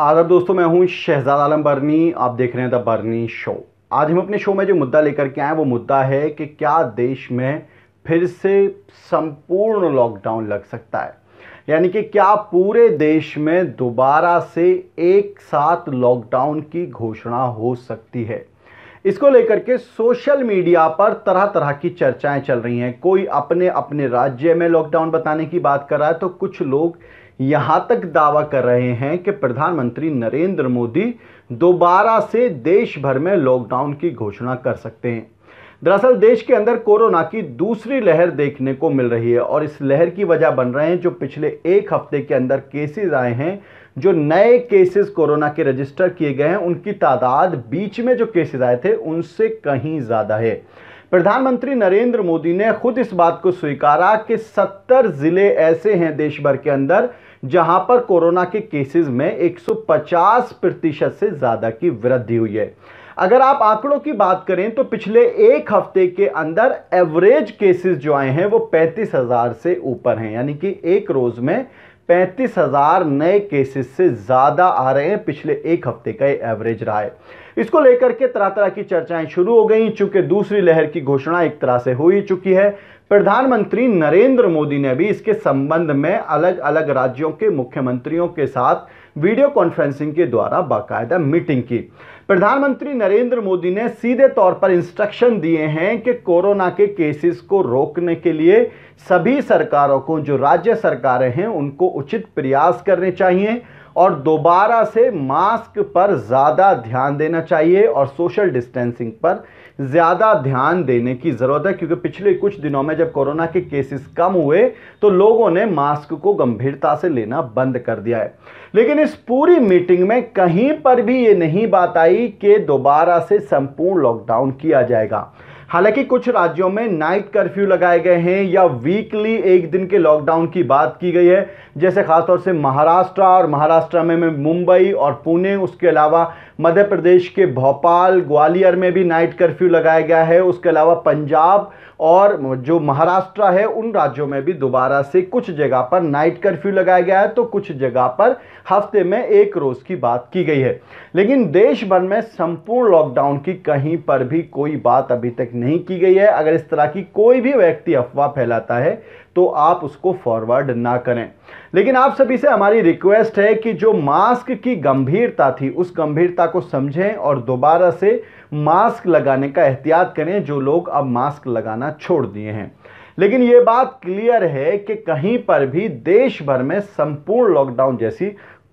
आदर दोस्तों मैं हूं शहजाद आलम बर्नी आप देख रहे हैं द बर्नी शो आज हम अपने शो में जो मुद्दा लेकर के आए वो मुद्दा है कि क्या देश में फिर से संपूर्ण लॉकडाउन लग सकता है यानी कि क्या पूरे देश में दोबारा से एक साथ लॉकडाउन की घोषणा हो सकती है इसको लेकर के सोशल मीडिया पर तरह तरह की चर्चाएं चल रही हैं कोई अपने अपने राज्य में लॉकडाउन बताने की बात कर रहा है तो कुछ लोग यहाँ तक दावा कर रहे हैं कि प्रधानमंत्री नरेंद्र मोदी दोबारा से देश भर में लॉकडाउन की घोषणा कर सकते हैं दरअसल देश के अंदर कोरोना की दूसरी लहर देखने को मिल रही है और इस लहर की वजह बन रहे हैं जो पिछले एक हफ्ते के अंदर केसेस आए हैं जो नए केसेस कोरोना के रजिस्टर किए गए हैं उनकी तादाद बीच में जो केसेस आए थे उनसे कहीं ज़्यादा है प्रधानमंत्री नरेंद्र मोदी ने खुद इस बात को स्वीकारा कि 70 ज़िले ऐसे हैं देश भर के अंदर जहां पर कोरोना के केसेस में 150 प्रतिशत से ज़्यादा की वृद्धि हुई है अगर आप आंकड़ों की बात करें तो पिछले एक हफ्ते के अंदर एवरेज केसेस जो आए हैं वो पैंतीस हज़ार से ऊपर हैं यानी कि एक रोज़ में पैंतीस हज़ार नए केसेस से ज़्यादा आ रहे हैं पिछले एक हफ्ते का ये एवरेज रहा है इसको लेकर के तरह तरह की चर्चाएं शुरू हो गई चूंकि दूसरी लहर की घोषणा एक तरह से हो ही चुकी है प्रधानमंत्री नरेंद्र मोदी ने भी इसके संबंध में अलग अलग राज्यों के मुख्यमंत्रियों के साथ वीडियो कॉन्फ्रेंसिंग के द्वारा बाकायदा मीटिंग की प्रधानमंत्री नरेंद्र मोदी ने सीधे तौर पर इंस्ट्रक्शन दिए हैं कि कोरोना के केसेस को रोकने के लिए सभी सरकारों को जो राज्य सरकारें हैं उनको उचित प्रयास करने चाहिए और दोबारा से मास्क पर ज़्यादा ध्यान देना चाहिए और सोशल डिस्टेंसिंग पर ज़्यादा ध्यान देने की ज़रूरत है क्योंकि पिछले कुछ दिनों में जब कोरोना के केसेस कम हुए तो लोगों ने मास्क को गंभीरता से लेना बंद कर दिया है लेकिन इस पूरी मीटिंग में कहीं पर भी ये नहीं बात आई कि दोबारा से संपूर्ण लॉकडाउन किया जाएगा हालांकि कुछ राज्यों में नाइट कर्फ्यू लगाए गए हैं या वीकली एक दिन के लॉकडाउन की बात की गई है जैसे खासतौर से महाराष्ट्र और महाराष्ट्र में, में मुंबई और पुणे उसके अलावा मध्य प्रदेश के भोपाल ग्वालियर में भी नाइट कर्फ्यू लगाया गया है उसके अलावा पंजाब और जो महाराष्ट्र है उन राज्यों में भी दोबारा से कुछ जगह पर नाइट कर्फ्यू लगाया गया है तो कुछ जगह पर हफ्ते में एक रोज़ की बात की गई है लेकिन देश भर में संपूर्ण लॉकडाउन की कहीं पर भी कोई बात अभी तक नहीं नहीं की गई है अगर इस तरह की कोई भी व्यक्ति अफवाह फैलाता है तो आप उसको फॉरवर्ड ना करें लेकिन आप सभी से हमारी रिक्वेस्ट है कि जो मास्क की गंभीरता थी उस गंभीरता को समझें और दोबारा से मास्क लगाने का एहतियात करें जो लोग अब मास्क लगाना छोड़ दिए हैं लेकिन ये बात क्लियर है कि कहीं पर भी देश भर में संपूर्ण लॉकडाउन जैसी